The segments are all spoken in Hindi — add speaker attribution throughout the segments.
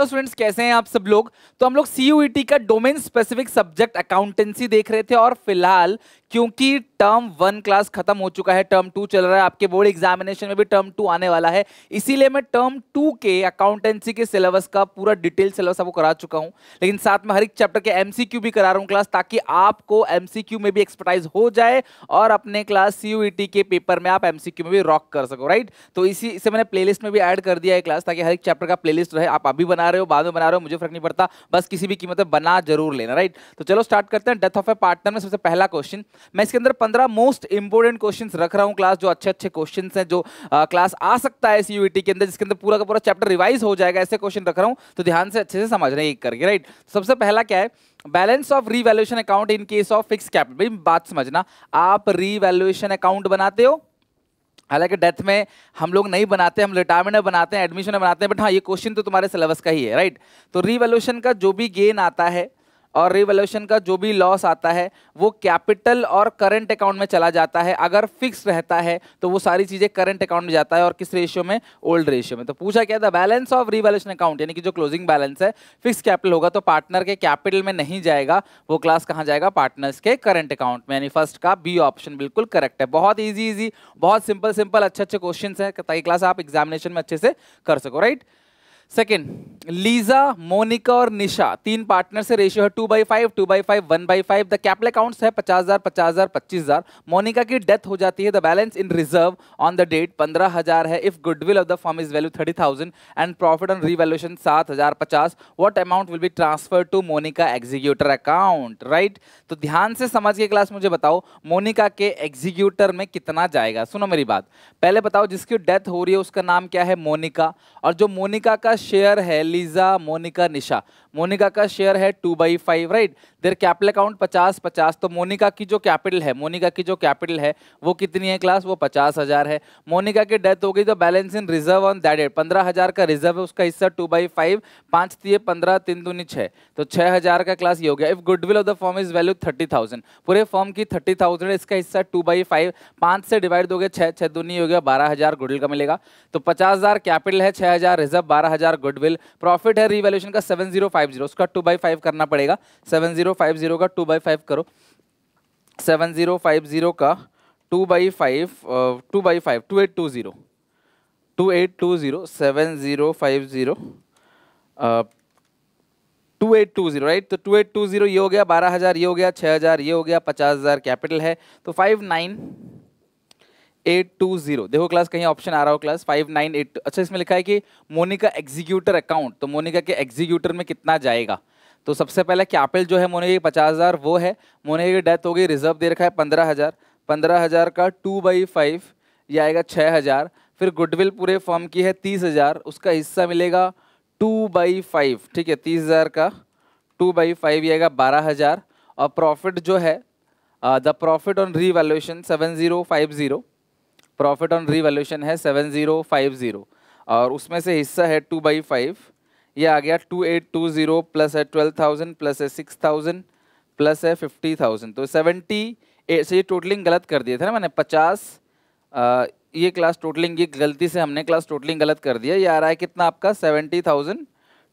Speaker 1: हेलो तो स्टूडेंट्स कैसे हैं आप सब लोग तो हम लोग सी e का डोमेन स्पेसिफिक सब्जेक्ट अकाउंटेंसी देख रहे थे और फिलहाल क्योंकि टर्म वन क्लास खत्म हो चुका है टर्म टू चल रहा है आपके बोर्ड एग्जामिनेशन में भी टर्म टू आने वाला है इसीलिए मैं टर्म टू के अकाउंटेंसी के सिलेबस का पूरा डिटेल सिलेबस आपको करा चुका हूं लेकिन साथ में हर एक चैप्टर के एमसीक्यू भी करा रहा हूँ क्लास ताकि आपको एमसीक्यू में भी एक्सपर्टाइज हो जाए और अपने क्लास सी e के पेपर में आप एमसीक्यू में भी रॉक कर सको राइट तो इसी इसे मैंने लिस्ट में भी एड कर दिया है क्लास ताकि हर एक चैप्टर का प्लेलिस्ट रहे आप अभी बना बना रहे हो बाद में बना रहे हो मुझे फर्क नहीं पड़ता बस किसी भी कीमत पर बना जरूर लेना राइट तो चलो स्टार्ट करते हैं डेथ ऑफ ए पार्टनर में सबसे पहला क्वेश्चन मैं इसके अंदर पंद्रह मोस्ट इंपॉर्टेंट क्वेश्चन रख रहा हूँ क्लास जो अच्छे अच्छे क्वेश्चन हैं जो क्लास आ सकता है सी e के अंदर जिसके अंदर पूरा का पूरा चैप्टर रिवाइज हो जाएगा ऐसे क्वेश्चन रख रहा हूँ तो ध्यान से अच्छे से समझ समझना एक करके राइट तो सबसे पहला क्या है balance of revaluation account in case of fix capital बात समझना आप रीवैल्यूएशन अकाउंट बनाते हो हालांकि डेथ में हम लोग नहीं बनाते हम रिटायरमेंट में बनाते हैं एडमिशन में बनाते हैं बट हाँ ये क्वेश्चन तो तुम्हारे सिलेबस का ही है राइट तो रिवोल्यूशन का जो भी गेन आता है और रिवेल्यूशन का जो भी लॉस आता है वो कैपिटल और करंट अकाउंट में चला जाता है अगर फिक्स रहता है तो वो सारी चीज़ें करंट अकाउंट में जाता है और किस रेशियो में ओल्ड रेशियो में तो पूछा क्या था बैलेंस ऑफ रिवेल्यूशन अकाउंट यानी कि जो क्लोजिंग बैलेंस है फिक्स कैपिटल होगा तो पार्टनर के कैपिटल में नहीं जाएगा वो क्लास कहाँ जाएगा पार्टनर्स के करंट अकाउंट में यानी फर्स्ट का बी ऑप्शन बिल्कुल करेक्ट है बहुत ईजी ईजी बहुत सिंपल सिंपल अच्छे अच्छे क्वेश्चन है ताकि क्लास आप एग्जामिनेशन में अच्छे से कर सको राइट सेकेंड लीजा मोनिका और निशा तीन पार्टनर से रेशियो है two by five two by five one by five the capital accounts है पचास हजार पचास हजार पच्चीस हजार मोनिका की डेथ हो जाती है the balance in reserve on the date पंद्रह हजार है if goodwill of the firm is value thirty thousand and profit on revaluation सात हजार पचास what amount will be transfer to Monica executor account right तो ध्यान से समझ के क्लास मुझे बताओ मोनिका के एग्जीक्यूटर में कितना जाएगा सुनो मेरी बात पहले बताओ जिसकी डेथ हो रही है उसका नाम क्या है मोनिका और जो मोनिका का शेयर है लीजा मोनिका निशा मोनिका का शेयर है two by five right their capital account पचास पचास तो मोनिका की जो कैपिटल है मोनिका की जो कैपिटल है वो कितनी है क्लास वो पचास हज़ार है मोनिका की डेथ हो गई तो balance in reserve on that date पंद्रह हज़ार का रिजर्व है उसका हिस्सा टू बाई फाइव पाँच तीय पंद्रह तीन दूनी छः तो छः हज़ार का क्लास ये हो गया if goodwill of the firm is value thirty thousand पूरे फॉर्म की थर्टी थाउजेंड इसका हिस्सा टू बाई फाइव पांच से डिवाइड हो गया छः छः दूनी हो गया बारह हज़ार गुडविल का मिलेगा तो पचास हज़ार कैपिटल है छः हज़ार रिजर्व बारह हज़ार गुडविल प्रॉफिट है रिवेल्यूशन का seven zero five five zero उसका टू बाई फाइव करना पड़ेगा सेवन जीरो फाइव जीरो का टू बाई फाइव करो सेवन जीरो फाइव जीरो का two by five two by five two eight two zero two eight two zero seven zero five zero two eight two zero right तो टू एट टू ज़ीरो ये हो गया बारह हज़ार ये हो गया छः हज़ार ये हो गया पचास हज़ार कैपिटल है तो five nine eight two zero देखो क्लास कहीं ऑप्शन आ रहा हो क्लास फाइव नाइन एट अच्छा इसमें लिखा है कि मोनिका एग्जीक्यूटर अकाउंट तो मोनिका के एग्जीक्यूटर में कितना जाएगा तो सबसे पहले कैपिटल जो है मोनिका की पचास हज़ार वो है मोनिका की डेथ हो गई रिजर्व दे रखा है पंद्रह हज़ार पंद्रह हज़ार का टू बाई फाइव ये आएगा छः हज़ार फिर गुडविल पूरे फॉर्म की है तीस हज़ार उसका हिस्सा मिलेगा टू बाई फाइव ठीक है तीस हज़ार का टू बाई फाइव ये आएगा बारह हज़ार और प्रॉफिट जो है the profit on revaluation seven zero five zero profit on revaluation है सेवन ज़ीरो फाइव ज़ीरो और उसमें से हिस्सा है टू बाई फाइव ये आ गया two eight two zero plus है ट्वेल्व थाउजेंड प्लस है सिक्स थाउजेंड प्लस है फिफ्टी थाउजेंड तो सेवेंटी एट से ये टोटलिंग गलत कर दिए थे ना मैंने पचास ये क्लास टोटलिंग ये गलती से हमने क्लास टोटलिंग गलत कर दिया ये आ रहा है कितना आपका seventy thousand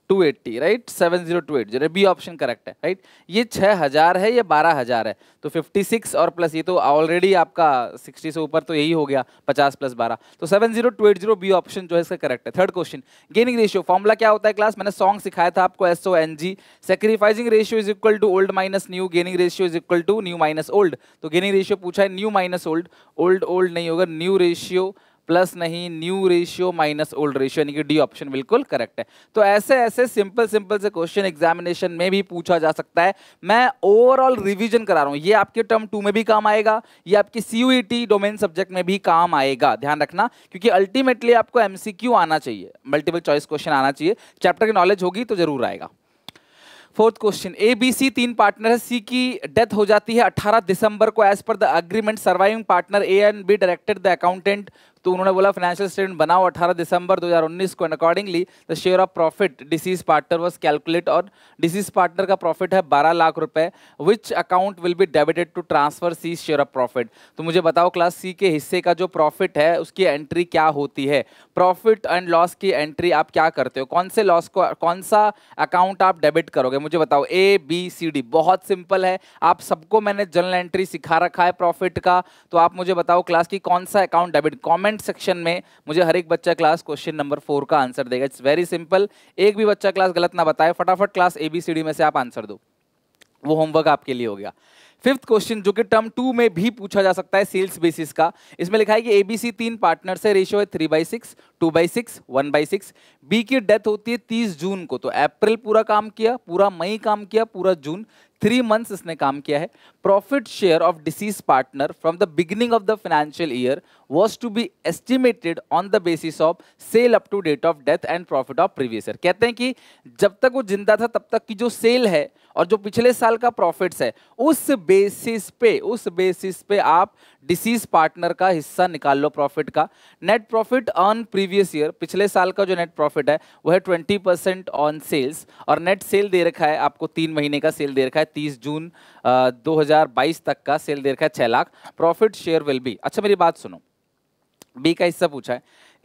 Speaker 1: two eighty right seven zero B option correct है राइट ये हजार है ये हजार है तो फिफ्टी सिक्स और प्लस ये तो ऑलरेडी आपका सिक्सटी से ऊपर तो यही हो गया पचास प्लस बारह तो seven zero two eight zero B option जो है इसका करेक्ट है third question gaining ratio formula क्या होता है क्लास मैंने सॉन्ग सिखाया था आपको S O N G sacrificing ratio is equal to old minus new gaining ratio is equal to new minus old तो गेनिंग रेशियो पूछा है new minus old old old नहीं होगा न्यू रेशियो प्लस नहीं new ratio minus old ratio यानी कि डी ऑप्शन बिल्कुल करेक्ट है तो ऐसे ऐसे सिंपल सिंपल से क्वेश्चन एग्जामिनेशन में भी पूछा जा सकता है मैं ओवरऑल रिविजन करा रहा हूँ ये आपके टर्म टू में भी काम आएगा ये आपकी सी डोमेन सब्जेक्ट में भी काम आएगा ध्यान रखना क्योंकि अल्टीमेटली आपको एमसीक्यू आना चाहिए मल्टीपल चॉइस क्वेश्चन आना चाहिए चैप्टर की नॉलेज होगी तो जरूर आएगा fourth question A B C तीन पार्टनर है सी की डेथ हो जाती है 18 दिसंबर को as per the agreement surviving partner A and B directed the accountant तो उन्होंने बोला फाइनेंशियल स्टेटमेंट बनाओ 18 दिसंबर 2019 को and accordingly the share of profit deceased partner was calculate और डिसीज पार्टनर का प्रॉफिट है 12 लाख रुपए which account will be debited to transfer सी शेयर ऑफ प्रॉफिट तो मुझे बताओ क्लास सी के हिस्से का जो प्रॉफिट है उसकी एंट्री क्या होती है प्रॉफिट एंड लॉस की एंट्री आप क्या करते हो कौन से लॉस को कौन सा अकाउंट आप डेबिट करोगे मुझे बताओ ए बी सी डी बहुत सिंपल है आप सबको मैंने जनरल एंट्री सिखा रखा है प्रॉफिट का तो आप मुझे बताओ क्लास की कौन सा account debit comment comment section में मुझे हर एक बच्चा क्लास क्वेश्चन नंबर फोर का आंसर देगा इट्स वेरी सिंपल एक भी बच्चा क्लास गलत ना बताए फटाफट class A B C D में से आप आंसर दो वो होमवर्क आपके लिए हो गया फिफ्थ क्वेश्चन जो कि टर्म टू में भी पूछा जा सकता है सेल्स बेसिस का इसमें लिखा है कि एबीसी तीन पार्टनर से रेशियो है three by six two by six one by six B की डेथ होती है तीस जून को तो अप्रैल पूरा काम किया पूरा मई काम किया पूरा जून थ्री मंथ्स इसने काम किया है profit share of deceased partner from the beginning of the financial year was to be estimated on the basis of sale up to date of death and profit of previous year कहते हैं कि जब तक वो जिंदा था तब तक की जो सेल है और जो पिछले साल का प्रॉफिट्स है उस बेसिस पे उस बेसिस पे आप डिसीज पार्टनर का हिस्सा निकाल लो प्रॉफिट का net profit on previous year पिछले साल का जो नेट प्रॉफिट है वह है ट्वेंटी परसेंट ऑन सेल्स और नेट सेल दे रखा है आपको तीन महीने का सेल दे रखा है तीस जून दो तक का सेल दे रखा है छः lakh profit share will be अच्छा मेरी बात सुनो बी का हिस्सा पूछा है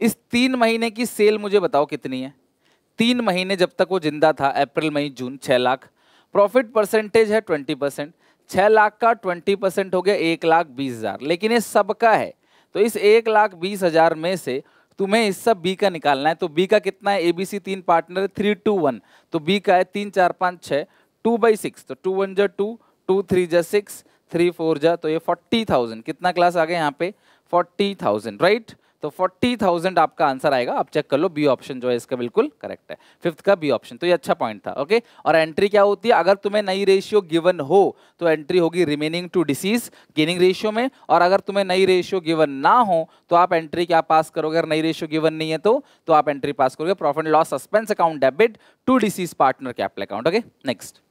Speaker 1: इस तीन महीने की सेल मुझे बताओ कितनी है तीन महीने जब तक वो जिंदा था अप्रैल मई जून छः लाख प्रॉफिट परसेंटेज है ट्वेंटी परसेंट छह लाख का ट्वेंटी परसेंट हो गया एक लाख बीस हजार लेकिन ये सबका है तो इस एक लाख बीस हजार में से तुम्हें इस सब बी का निकालना है तो बी का कितना है एबीसी तीन पार्टनर है थ्री टू वन तो बी का है तीन चार पाँच छः टू बाई सिक्स तो टू वन जा टू टू थ्री जा सिक्स थ्री फोर जा तो ये फोर्टी थाउजेंड कितना क्लास आ गया यहाँ पे फोर्टी थाउजेंड राइट तो 40,000 आपका आंसर आएगा आप चेक कर लो बी ऑप्शन जो है इसका बिल्कुल करेक्ट है फिफ्थ का बी ऑप्शन तो ये अच्छा पॉइंट था ओके और एंट्री क्या होती है अगर तुम्हें नई रेशियो गिवन हो तो एंट्री होगी remaining to deceased gaining ratio में और अगर तुम्हें नई रेशियो गिवन ना हो तो आप एंट्री क्या पास करोगे अगर नई रेशियो गिवन नहीं है तो, तो आप एंट्री पास करोगे profit loss suspense account debit to deceased partner capital account okay next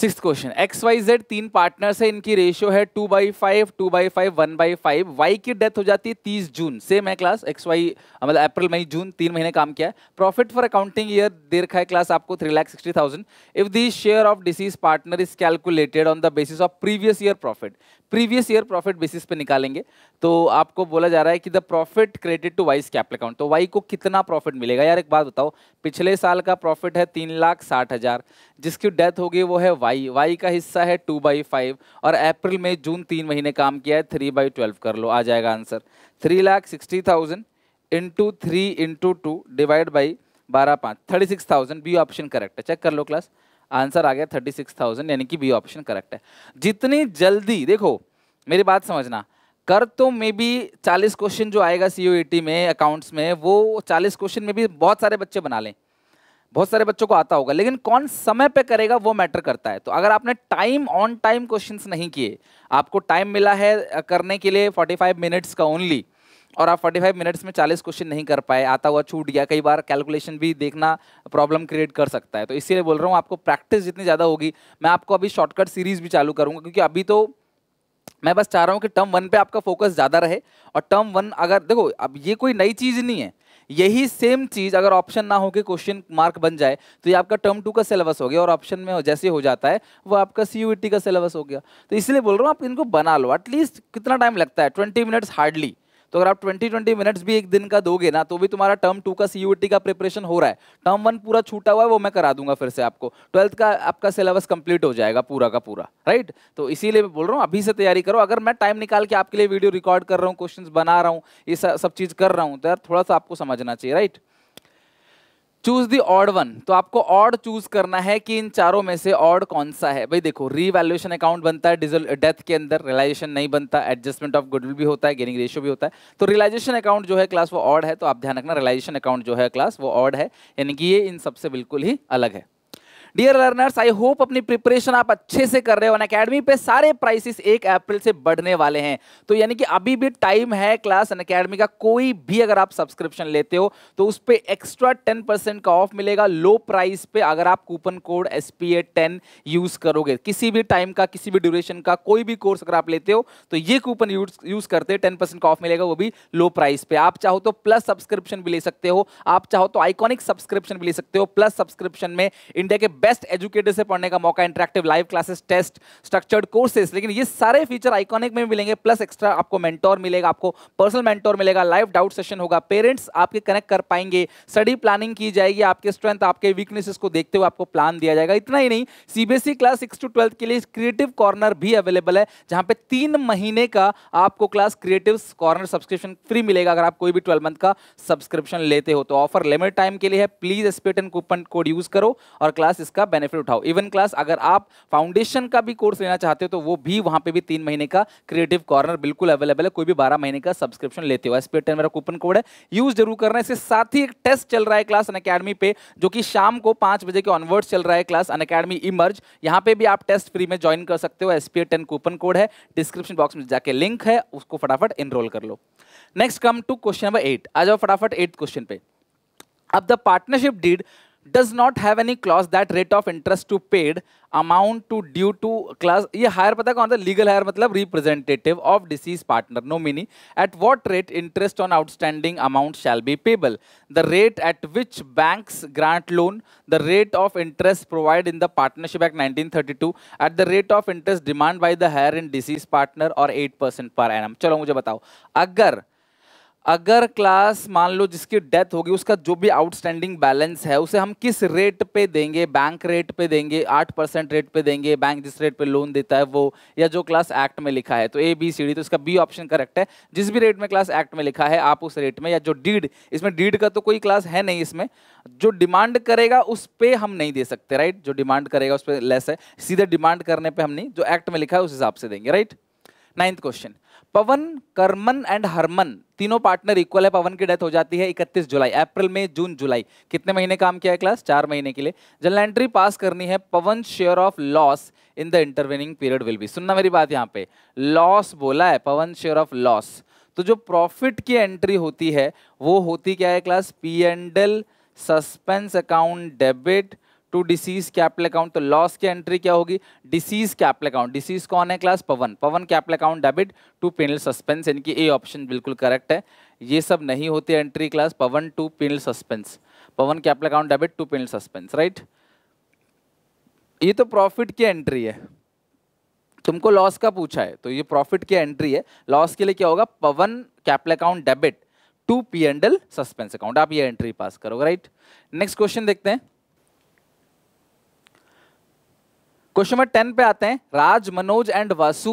Speaker 1: six question X Y Z तीन पार्टनर से इनकी रेशियो है two by five two by five one by five Y की डेथ हो जाती है तीस जून सेम है क्लास एक्स वाई मतलब अप्रैल मई जून तीन महीने काम किया है प्रॉफिट फॉर अकाउंटिंग ईयर दे रखा है क्लास आपको three lakh sixty thousand if the share of deceased partner is calculated on the basis of previous year profit previous year profit basis पे निकालेंगे तो आपको बोला जा रहा है कि the profit credit to Y's capital account तो वाई को कितना प्रॉफिट मिलेगा यार एक बात बताओ पिछले साल का प्रॉफिट है तीन लाख साठ हज़ार जिसकी डेथ होगी वो है वाई वाई का हिस्सा है टू बाई फाइव और अप्रैल में जून तीन महीने काम किया है थ्री बाई ट्वेल्व कर लो आ जाएगा answer three lakh sixty thousand into three into two divide by बारह पाँच thirty six thousand B option correct है चेक कर लो क्लास आंसर आ गया थर्टी सिक्स थाउजेंड यानी कि बी ऑप्शन करेक्ट है जितनी जल्दी देखो मेरी बात समझना कर तो मे बी चालीस क्वेश्चन जो आएगा सी e में अकाउंट्स में वो चालीस क्वेश्चन में भी बहुत सारे बच्चे बना लें बहुत सारे बच्चों को आता होगा लेकिन कौन समय पे करेगा वो मैटर करता है तो अगर आपने टाइम ऑन टाइम क्वेश्चंस नहीं किए आपको टाइम मिला है करने के लिए 45 मिनट्स का ओनली और आप 45 मिनट्स में 40 क्वेश्चन नहीं कर पाए आता हुआ छूट गया कई बार कैलकुलेशन भी देखना प्रॉब्लम क्रिएट कर सकता है तो इसीलिए बोल रहा हूँ आपको प्रैक्टिस जितनी ज़्यादा होगी मैं आपको अभी शॉर्टकट सीरीज़ भी चालू करूँगा क्योंकि अभी तो मैं बस चाह रहा हूँ कि टर्म वन पे आपका फोकस ज़्यादा रहे और टर्म वन अगर देखो अब ये कोई नई चीज़ नहीं है यही सेम चीज़ अगर ऑप्शन ना होकर क्वेश्चन मार्क बन जाए तो ये आपका टर्म टू का सिलेबस हो गया और ऑप्शन में जैसे हो जाता है वो आपका सी का सिलेबस हो गया तो इसलिए बोल रहा हूँ आप इनको बना लो एटलीस्ट कितना टाइम लगता है ट्वेंटी मिनट्स हार्डली तो अगर आप ट्वेंटी ट्वेंटी मिनट्स भी एक दिन का दोगे ना तो भी तुम्हारा टर्म टू का सी का प्रिपरेशन हो रहा है टर्म वन पूरा छूटा हुआ है वो मैं करा दूंगा फिर से आपको ट्वेल्थ का आपका सिलेबस कंप्लीट हो जाएगा पूरा का पूरा राइट तो इसीलिए मैं बोल रहा हूँ अभी से तैयारी करो अगर मैं टाइम निकाल के आपके लिए वीडियो रिकॉर्ड कर रहा हूँ क्वेश्चन बना रहा हूँ ये सब चीज़ कर रहा हूँ तो यार थोड़ा सा आपको समझना चाहिए right choose the odd one तो आपको ऑड चूज करना है कि इन चारों में से ऑड कौन सा है भाई देखो रीवैल्यूएशन अकाउंट बनता है डीजल डेथ के अंदर रिलाइजेशन नहीं बनता एडजस्टमेंट ऑफ गुडविल भी होता है गेनिंग रेशियो भी होता है तो रिलाइजेशन अकाउंट जो है क्लास वो ऑड है तो आप ध्यान रखना रिलाइजेशन अकाउंट जो है क्लास वो ऑड है यानी कि ये इन सबसे बिल्कुल ही अलग है डियर लर्नर्स आई होप अपनी प्रिपरेशन आप अच्छे से कर रहे हो अकेडमी पे सारे प्राइसेस एक अप्रैल से बढ़ने वाले हैं तो यानी कि अभी भी टाइम है क्लास अन अकेडमी का कोई भी अगर आप सब्सक्रिप्शन लेते हो तो उस पर एक्स्ट्रा टेन परसेंट का ऑफ मिलेगा लो प्राइस पे अगर आप coupon code S P A ten use करोगे किसी भी टाइम का किसी भी ड्यूरेशन का कोई भी कोर्स अगर आप लेते हो तो ये कूपन यूज यूज करते हो टेन परसेंट का ऑफ मिलेगा वो भी लो प्राइस पे आप चाहो तो प्लस सब्सक्रिप्शन भी ले सकते हो आप चाहो तो आइकॉनिक सब्सक्रिप्शन भी ले सकते हो प्लस सब्सक्रिप्शन में इंडिया के बेस्ट एजुकेटर से पढ़ने का मौका interactive live classes test structured courses लेकिन ये सारे फीचर आइकॉनिक में मिलेंगे प्लस एक्स्ट्रा आपको मेंटोर मिलेगा आपको पर्सनल मेंटोर मिलेगा लाइव डाउट सेशन होगा पेरेंट्स आपके कनेक्ट कर पाएंगे स्टडी प्लानिंग की जाएगी आपके स्ट्रेंथ आपके वीकनेसेस को देखते हुए आपको प्लान दिया जाएगा इतना ही नहीं CBSE class six to twelfth के लिए क्रिएटिव कॉर्नर भी अवेलेबल है जहां पर तीन महीने का आपको class creative corner subscription free मिलेगा अगर आप कोई भी ट्वेल्व मंथ का सब्सक्रिप्शन लेते हो तो ऑफर लिमिट टाइम के लिए है please S P A ten coupon code use करो और क्लास इसका बेनिफिट उठाओ इवन क्लास अगर आप फाउंडेशन का भी कोर्स लेना चाहते हो तो वो भी वहां पे भी तीन महीने का क्रिएटिव कॉर्नर बिल्कुल अवेलेबल है कोई भी बारह महीने का सब्सक्रिप्शन लेते हो एस पी मेरा कूपन कोड है यूज जरूर करना इसके साथ ही एक टेस्ट चल रहा है क्लास अन अकेडमी पे जो कि शाम को पांच बजे के ऑनवर्ड्स चल रहा है क्लास अन अकेडमी इमर्ज यहाँ पे भी आप टेस्ट फ्री में ज्वाइन कर सकते हो एस कूपन कोड है डिस्क्रिप्शन बॉक्स में जाके लिंक है उसको फटाफट इनरोल कर लो next come to question number eight आ जाओ फटाफट एट क्वेश्चन पे अब the partnership deed does not have any clause that rate of interest to paid amount to due to class ये हायर पता कौन था लीगल हायर मतलब representative of deceased partner no nominee at what rate interest on outstanding amount shall be payable the rate at which bank grant loan the rate of interest provide in the partnership act to at the rate of interest demand by the heir in deceased partner और eight percent per annum चलो मुझे बताओ अगर अगर क्लास मान लो जिसकी डेथ होगी उसका जो भी आउटस्टैंडिंग बैलेंस है उसे हम किस रेट पे देंगे बैंक रेट पे देंगे आठ परसेंट रेट पे देंगे बैंक जिस रेट पे लोन देता है वो या जो क्लास एक्ट में लिखा है तो ए बी सी डी तो इसका बी ऑप्शन करेक्ट है जिस भी रेट में क्लास एक्ट में लिखा है आप उस रेट में या जो डीड इसमें डीड का तो कोई क्लास है नहीं इसमें जो डिमांड करेगा उस पर हम नहीं दे सकते राइट जो डिमांड करेगा उस पर लेस है सीधे डिमांड करने पर हम नहीं जो एक्ट में लिखा है उस हिसाब से देंगे right ninth question Pawan Karman and Harman तीनों पार्टनर इक्वल है पवन की डेथ हो जाती है 31 जुलाई अप्रैल में जून जुलाई कितने महीने काम किया है क्लास चार महीने के लिए जनरल एंट्री पास करनी है Pawan share of loss in the intervening period will be सुनना मेरी बात यहाँ पे लॉस बोला है पवन शेयर ऑफ लॉस तो जो प्रॉफिट की एंट्री होती है वो होती क्या है class P and L suspense account debit to deceased capital account तो लॉस की एंट्री क्या होगी डिसीज कैपिटल अकाउंट डिसीज कौन है class Pawan Pawan capital account debit to P and L suspense इनकी ए ऑप्शन बिल्कुल करेक्ट है ये सब नहीं होती entry class Pawan to P and L suspense Pawan capital account debit to P and L suspense right ये तो प्रॉफिट की एंट्री है तुमको लॉस का पूछा है तो ये प्रॉफिट की एंट्री है लॉस के लिए क्या होगा Pawan capital account debit to P and L suspense account आप ये एंट्री पास करोगे राइट नेक्स्ट क्वेश्चन देखते हैं क्वेश्चन नंबर टेन पे आते हैं Raj Manoj and Vasu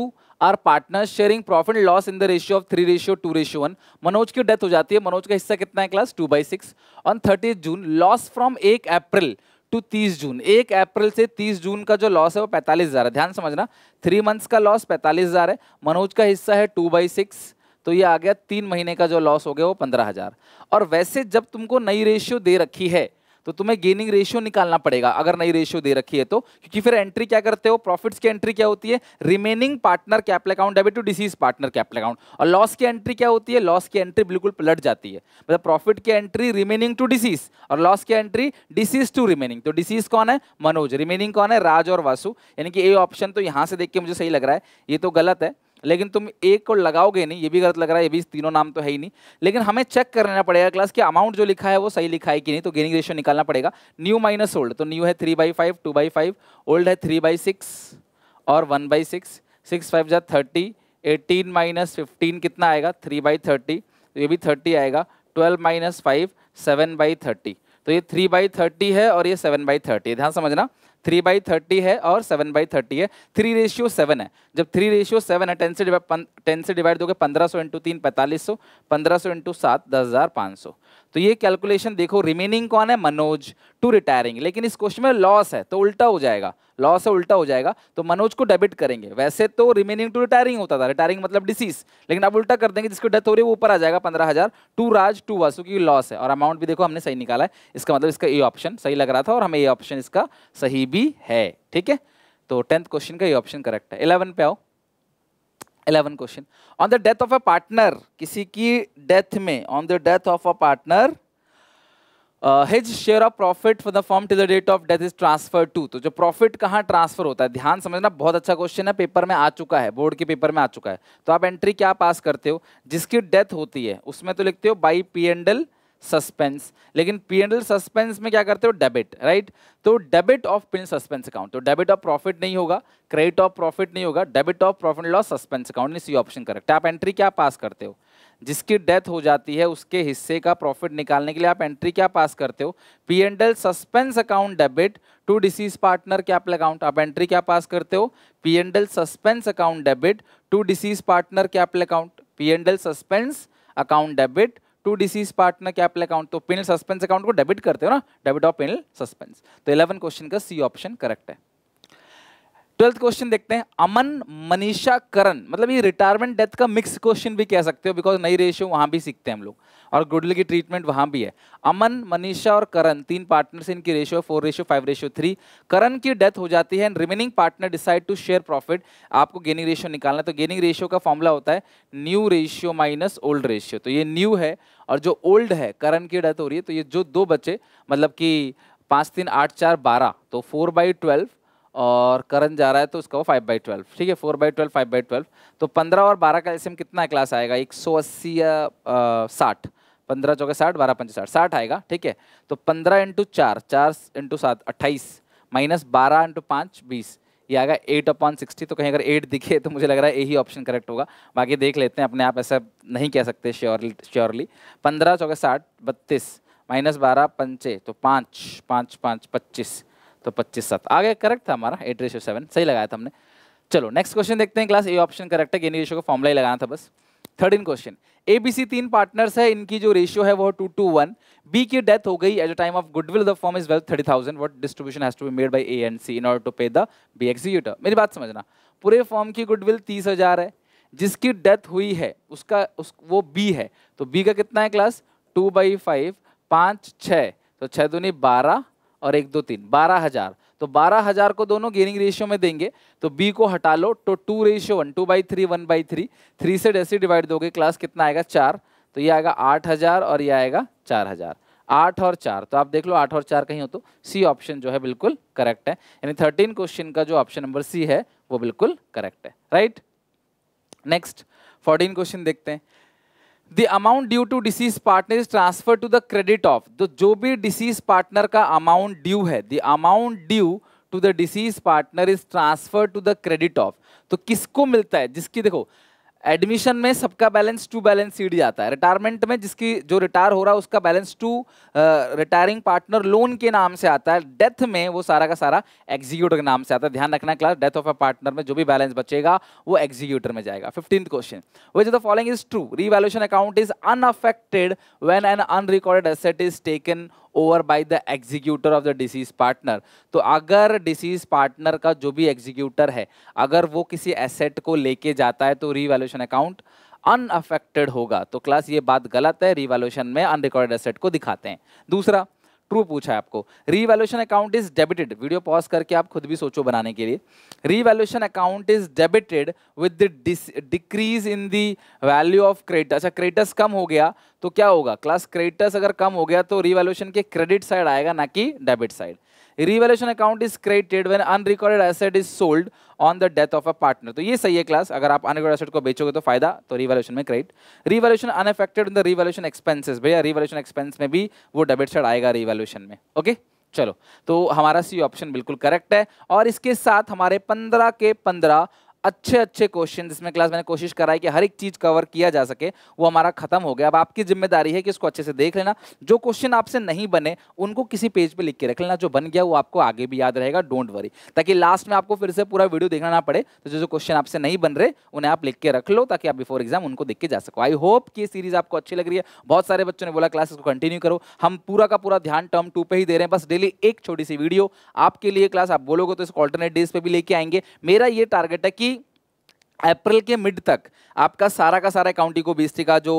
Speaker 1: are partner sharing profit loss in the ratio of three ratio two ratio one Manoj की डेथ हो जाती है मनोज का हिस्सा कितना है class two by six on thirty June loss from एक अप्रैल टू तीस जून एक अप्रैल से तीस जून का जो लॉस है वो पैंतालीस हज़ार है ध्यान समझना थ्री मंथ्स का लॉस पैंतालीस हज़ार है मनोज का हिस्सा है टू बाई सिक्स तो ये आ गया तीन महीने का जो लॉस हो गया वो पंद्रह हज़ार और वैसे जब तुमको नई रेशियो दे रखी है तो तुम्हें गेनिंग रेशियो निकालना पड़ेगा अगर नई रेशियो दे रखी है तो क्योंकि फिर एंट्री क्या करते हो प्रॉफिट्स की एंट्री क्या होती है remaining partner capital account debit to deceased partner capital account और लॉस की एंट्री क्या होती है लॉस की एंट्री बिल्कुल पलट जाती है मतलब प्रॉफिट की एंट्री रिमेनिंग टू डिसीज और लॉस की एंट्री डिसीज टू रिमेनिंग तो डिसीज कौन है मनोज रिमेनिंग कौन है राज और वासु यानी कि ए ऑप्शन तो यहाँ से देख के मुझे सही लग रहा है ये तो गलत है लेकिन तुम एक को लगाओगे नहीं ये भी गलत लग रहा है ये भी तीनों नाम तो है ही नहीं लेकिन हमें चेक करना पड़ेगा क्लास कि अमाउंट जो लिखा है वो सही लिखा है कि नहीं तो गेनिंग रेशियो निकालना पड़ेगा न्यू माइनस ओल्ड तो न्यू है three by five two by five old है थ्री बाई सिक्स और one by six six five जै थर्टी एटीन माइनस फिफ्टीन कितना आएगा थ्री बाई थर्टी तो ये भी थर्टी आएगा twelve minus five seven by thirty तो ये थ्री बाई थर्टी है और ये सेवन बाई थर्टी ध्यान समझना थ्री बाई थर्टी है और सेवन बाई थर्टी है थ्री रेशियो सेवन है जब थ्री रेशियो सेवन है टेन से डिवाइड टेन से डिवाइड दोगे पंद्रह सौ इंटू तीन पैंतालीस सौ पंद्रह सौ इंटू सात दस हज़ार पाँच सौ तो ये कैलकुलेशन देखो रिमेनिंग कौन है मनोज टू रिटायरिंग लेकिन इस क्वेश्चन में लॉस है तो उल्टा हो जाएगा लॉस है उल्टा हो जाएगा तो मनोज को डेबिट करेंगे वैसे तो रिमेनिंग टू रिटायरिंग होता था रिटायरिंग मतलब डिसीज लेकिन अब उल्टा कर देंगे जिसको डेथ हो रही है वो ऊपर आ जाएगा पंद्रह हज़ार टू राज टू वासु की लॉस है और अमाउंट भी देखो हमने सही निकाला है इसका मतलब इसका ये ऑप्शन सही लग रहा था और हमें ये ऑप्शन इसका सही भी है ठीक है तो टेंथ क्वेश्चन का ये ऑप्शन करेक्ट है इलेवन पे आओ eleven question on the death of a partner किसी की डेथ में on the death of a partner his share of profit for the form to the date of death is transfer to तो जो प्रॉफिट कहाँ ट्रांसफर होता है ध्यान समझना बहुत अच्छा क्वेश्चन है पेपर में आ चुका है बोर्ड के पेपर में आ चुका है तो आप एंट्री क्या पास करते हो जिसकी डेथ होती है उसमें तो लिखते हो बाई पी एंडल सस्पेंस लेकिन एल सस्पेंस में क्या करते हो डेबिट राइट तो debit of PNL suspense account तो डेबिट ऑफ प्रॉफिट नहीं होगा क्रेडिट ऑफ प्रॉफिट नहीं होगा debit of profit loss suspense account C option correct आप एंट्री क्या पास करते हो जिसकी डेथ हो जाती है उसके हिस्से का प्रॉफिट निकालने के लिए आप एंट्री क्या पास करते हो P and L suspense account debit to deceased partner capital account आप एंट्री क्या पास करते हो P and L suspense account debit to deceased partner capital account P and L suspense account debit to deceased partner capital account तो पेनल सस्पेंस अकाउंट को डेबिट करते हो ना डेबिट ऑफ पेनल सस्पेंस तो इलेवन क्वेश्चन का सी ऑप्शन करेक्ट है ट्वेल्थ क्वेश्चन देखते हैं अमन मनीषा करण मतलब ये रिटायरमेंट डेथ का मिक्स क्वेश्चन भी कह सकते हो बिकॉज नई रेशियो वहाँ भी सीखते हैं हम लोग और गुडल की ट्रीटमेंट वहाँ भी है अमन मनीषा और करण तीन पार्टनर्स इनकी ratio four ratio five ratio three Karan की डेथ हो जाती है and remaining partner decide to share profit आपको गेनिंग रेशियो निकालना है तो गेनिंग रेशियो का फॉर्मूला होता है new ratio minus old ratio तो ये न्यू है और जो ओल्ड है करण की डेथ हो रही है तो ये जो दो बच्चे मतलब कि पाँच तीन आठ चार बारह तो फोर बाई ट्वेल्व और करंट जा रहा है तो उसका वो फाइव बाई ट्वेल्व ठीक है four by twelve five by twelve तो पंद्रह और बारह का एल्सियम कितना क्लास आएगा एक सौ अस्सी या साठ पंद्रह चौके साठ बारह पंच साठ साठ आएगा ठीक है तो पंद्रह इंटू चार चार इंटू सात अट्ठाईस माइनस बारह इंटू पाँच बीस ये आएगा एट अपॉन सिक्सटी तो कहीं अगर एट दिखे तो मुझे लग रहा है यही ऑप्शन करेक्ट होगा बाकी देख लेते हैं अपने आप ऐसा नहीं कह सकते श्योरली श्योरली पंद्रह चौके साठ बत्तीस माइनस बारह पंचे तो पाँच पाँच पाँच पच्चीस तो पच्चीस सात आ गया करेक्ट था हमारा एट रेशो सेवन सही लगाया था हमने चलो नेक्स्ट क्वेश्चन देखते हैं क्लास ए ऑप्शन करेक्ट है गेनी रेशो का फॉर्मुला ही लगाना था बस thirteen question A B C तीन पार्टनर्स है इनकी जो रेशियो है वो टू टू वन बी की डेथ हो गई at the time of goodwill the firm is worth thirty thousand what distribution has to be made by A and C in order to pay the B executor मेरी बात समझना पूरे फॉर्म की गुडविल तीस हज़ार है जिसकी डेथ हुई है उसका उस वो बी है तो बी का कितना है क्लास टू बाई फाइव पाँच छः तो छः दूनी बारह और एक दो तीन बारह हजार तो बारह हजार को दोनों गेनिंग रेशियो में देंगे तो बी को हटा लो तो two ratio one two by three one by three three से डेसी डिवाइड दोगे क्लास कितना आएगा चार तो ये आएगा आठ हजार और ये आएगा चार हजार आठ और चार तो आप देख लो आठ और चार कहीं हो तो सी ऑप्शन जो है बिल्कुल करेक्ट है यानी थर्टीन क्वेश्चन का जो ऑप्शन नंबर सी है वो बिल्कुल करेक्ट है राइट नेक्स्ट फोर्टीन क्वेश्चन देखते हैं the amount due to deceased partner is transfer to the credit of the जो भी डिसीज पार्टनर का अमाउंट ड्यू है the amount due to the deceased partner is transfer to the credit of तो किसको मिलता है जिसकी देखो एडमिशन में सबका बैलेंस टू बैलेंस सीट जाता है रिटायरमेंट में जिसकी जो रिटायर हो रहा है उसका balance to retiring partner loan के नाम से आता है डेथ में वो सारा का सारा एग्जीक्यूटर के नाम से आता है ध्यान रखना class death of a partner में जो भी बैलेंस बचेगा वो एग्जीक्यूटर में जाएगा fifteenth question which the following is true revaluation account is unaffected when an unrecorded asset is taken over by the executor of the deceased partner तो अगर डिसीज पार्टनर का जो भी एग्जीक्यूटर है अगर वो किसी एसेट को लेके जाता है तो रीवैल्यूशन अकाउंट अनअफेक्टेड होगा तो क्लास ये बात गलत है रिवॉल्यूशन में अनरिकॉर्डेड एसेट को दिखाते हैं दूसरा ट्रू पूछा है आपको revaluation account is debited video pause करके आप खुद भी सोचो बनाने के लिए revaluation account is debited with the decrease in the value of credit अच्छा क्रेडिटस कम हो गया तो क्या होगा क्लास क्रेडिटस अगर कम हो गया तो रीवैल्यूएशन के क्रेडिट साइड आएगा ना कि debit side revaluation account is created when unrecorded asset is sold on the death of a partner तो ये सही है क्लास अगर आप अनरिकॉर्ड एसेट को बेचोगे तो फायदा तो रिवेल्यूशन में credit revaluation unaffected in the revaluation expenses भैया रिवेल्यूशन एक्सपेंस में भी वो डेबिट साइड आएगा रिवेल्यूशन में ओके चलो तो हमारा सी ऑप्शन बिल्कुल करेक्ट है और इसके साथ हमारे पंद्रह के पंद्रह अच्छे अच्छे क्वेश्चन जिसमें क्लास मैंने कोशिश कराई कि हर एक चीज़ कवर किया जा सके वो हमारा खत्म हो गया अब आपकी जिम्मेदारी है कि उसको अच्छे से देख लेना जो क्वेश्चन आपसे नहीं बने उनको किसी पेज पे लिख के रख लेना जो बन गया वो आपको आगे भी याद रहेगा डोंट वरी ताकि लास्ट में आपको फिर से पूरा वीडियो देखना ना पड़े तो जो जो क्वेश्चन आपसे नहीं बन रहे उन्हें आप लिख के रख लो ताकि आप बिफोर एग्जाम उनको देख के जा सको आई होप कि सीरीज आपको अच्छी लग रही है बहुत सारे बच्चों ने बोला क्लासेस को कंटिन्यू करो हम पूरा का पूरा ध्यान टर्म टू पर ही दे रहे हैं बस डेली एक छोटी सी वीडियो आपके लिए क्लास आप बोलोगे तो इसको ऑल्टरनेट डेज पर भी लेके आएंगे मेरा ये टारगेट है कि अप्रैल के मिड तक आपका सारा का सारा को बीसटी का जो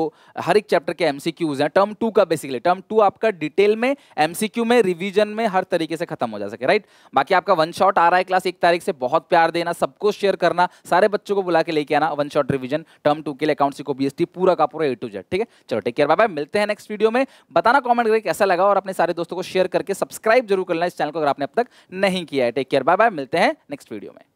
Speaker 1: हर एक चैप्टर के एमसीक्यूज हैं टर्म टू का बेसिकली टर्म टू आपका डिटेल में एमसीक्यू में रिवीजन में हर तरीके से खत्म हो जा सके राइट बाकी आपका वन शॉट आ रहा है क्लास एक तारीख से बहुत प्यार देना सबको शेयर करना सारे बच्चों को बुला के लेके आना one shot revision term two के लिए अकाउंट बी पूरा का पूरा ए टू जेड ठीक है चलो टेक केयर बाय मिलते हैं नेक्स्ट वीडियो में बताना कॉमेंट करके कैसा लगा और अपने सारे दोस्तों को शेयर करके सब्सक्राइब जरूर करना इस चैनल को अगर आपने अब तक नहीं किया है टेक केयर बाय बाय मिलते हैं नेक्स्ट वीडियो में